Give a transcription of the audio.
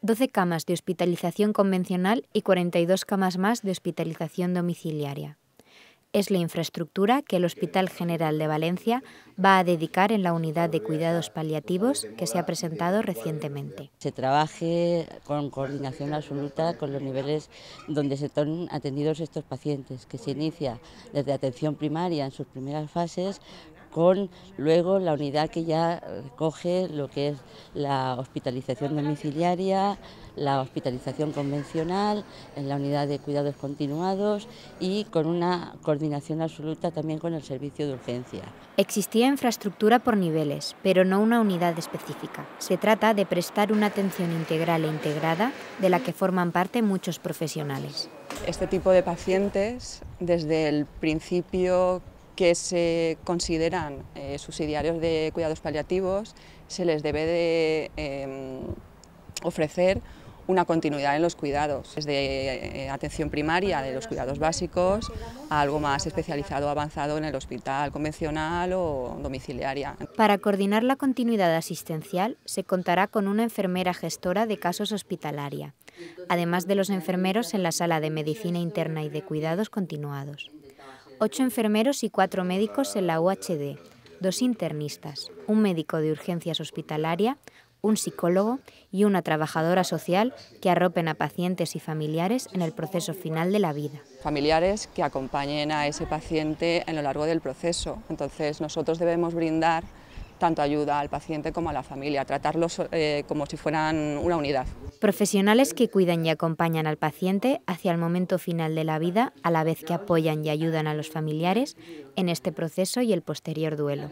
12 camas de hospitalización convencional y 42 camas más de hospitalización domiciliaria. Es la infraestructura que el Hospital General de Valencia va a dedicar en la unidad de cuidados paliativos que se ha presentado recientemente. Se trabaje con coordinación absoluta con los niveles donde se están atendidos estos pacientes, que se inicia desde atención primaria en sus primeras fases, con luego la unidad que ya eh, coge lo que es la hospitalización domiciliaria, la hospitalización convencional, en la unidad de cuidados continuados y con una coordinación absoluta también con el servicio de urgencia. Existía infraestructura por niveles, pero no una unidad específica. Se trata de prestar una atención integral e integrada de la que forman parte muchos profesionales. Este tipo de pacientes, desde el principio que se consideran eh, subsidiarios de cuidados paliativos, se les debe de em, ofrecer una continuidad en los cuidados, desde eh, atención primaria de los cuidados básicos a algo más especializado, avanzado en el hospital convencional o domiciliaria. Para coordinar la continuidad asistencial se contará con una enfermera gestora de casos hospitalaria, además de los enfermeros en la sala de medicina interna y de cuidados continuados ocho enfermeros y cuatro médicos en la UHD, dos internistas, un médico de urgencias hospitalaria, un psicólogo y una trabajadora social que arropen a pacientes y familiares en el proceso final de la vida. Familiares que acompañen a ese paciente en lo largo del proceso. Entonces nosotros debemos brindar tanto ayuda al paciente como a la familia, tratarlos eh, como si fueran una unidad. Profesionales que cuidan y acompañan al paciente hacia el momento final de la vida, a la vez que apoyan y ayudan a los familiares en este proceso y el posterior duelo.